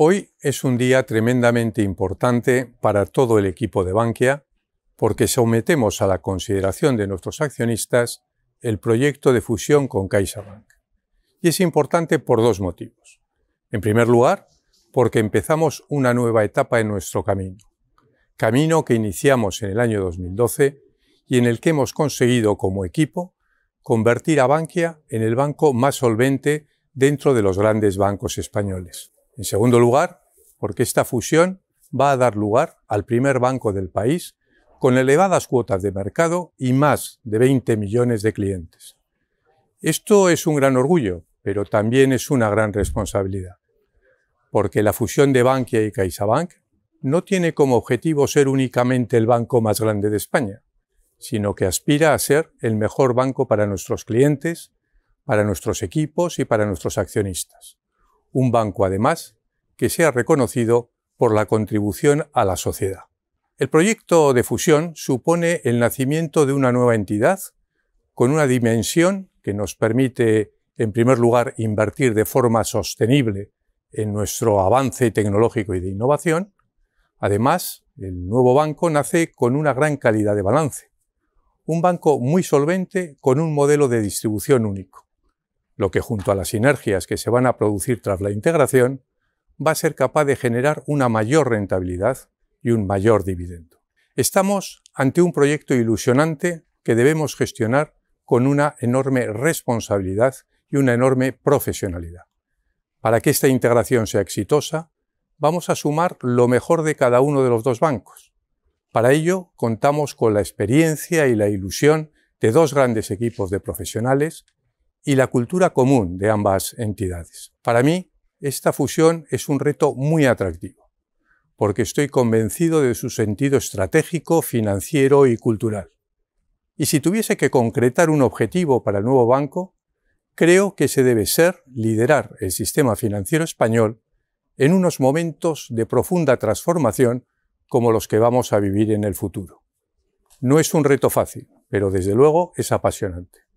Hoy es un día tremendamente importante para todo el equipo de Bankia porque sometemos a la consideración de nuestros accionistas el proyecto de fusión con CaixaBank. Y es importante por dos motivos. En primer lugar, porque empezamos una nueva etapa en nuestro camino. Camino que iniciamos en el año 2012 y en el que hemos conseguido como equipo convertir a Bankia en el banco más solvente dentro de los grandes bancos españoles. En segundo lugar, porque esta fusión va a dar lugar al primer banco del país con elevadas cuotas de mercado y más de 20 millones de clientes. Esto es un gran orgullo, pero también es una gran responsabilidad, porque la fusión de Bankia y CaixaBank no tiene como objetivo ser únicamente el banco más grande de España, sino que aspira a ser el mejor banco para nuestros clientes, para nuestros equipos y para nuestros accionistas un banco además que sea reconocido por la contribución a la sociedad. El proyecto de fusión supone el nacimiento de una nueva entidad con una dimensión que nos permite, en primer lugar, invertir de forma sostenible en nuestro avance tecnológico y de innovación. Además, el nuevo banco nace con una gran calidad de balance. Un banco muy solvente con un modelo de distribución único lo que junto a las sinergias que se van a producir tras la integración, va a ser capaz de generar una mayor rentabilidad y un mayor dividendo. Estamos ante un proyecto ilusionante que debemos gestionar con una enorme responsabilidad y una enorme profesionalidad. Para que esta integración sea exitosa, vamos a sumar lo mejor de cada uno de los dos bancos. Para ello, contamos con la experiencia y la ilusión de dos grandes equipos de profesionales y la cultura común de ambas entidades. Para mí, esta fusión es un reto muy atractivo, porque estoy convencido de su sentido estratégico, financiero y cultural. Y si tuviese que concretar un objetivo para el nuevo banco, creo que se debe ser liderar el sistema financiero español en unos momentos de profunda transformación como los que vamos a vivir en el futuro. No es un reto fácil, pero desde luego es apasionante.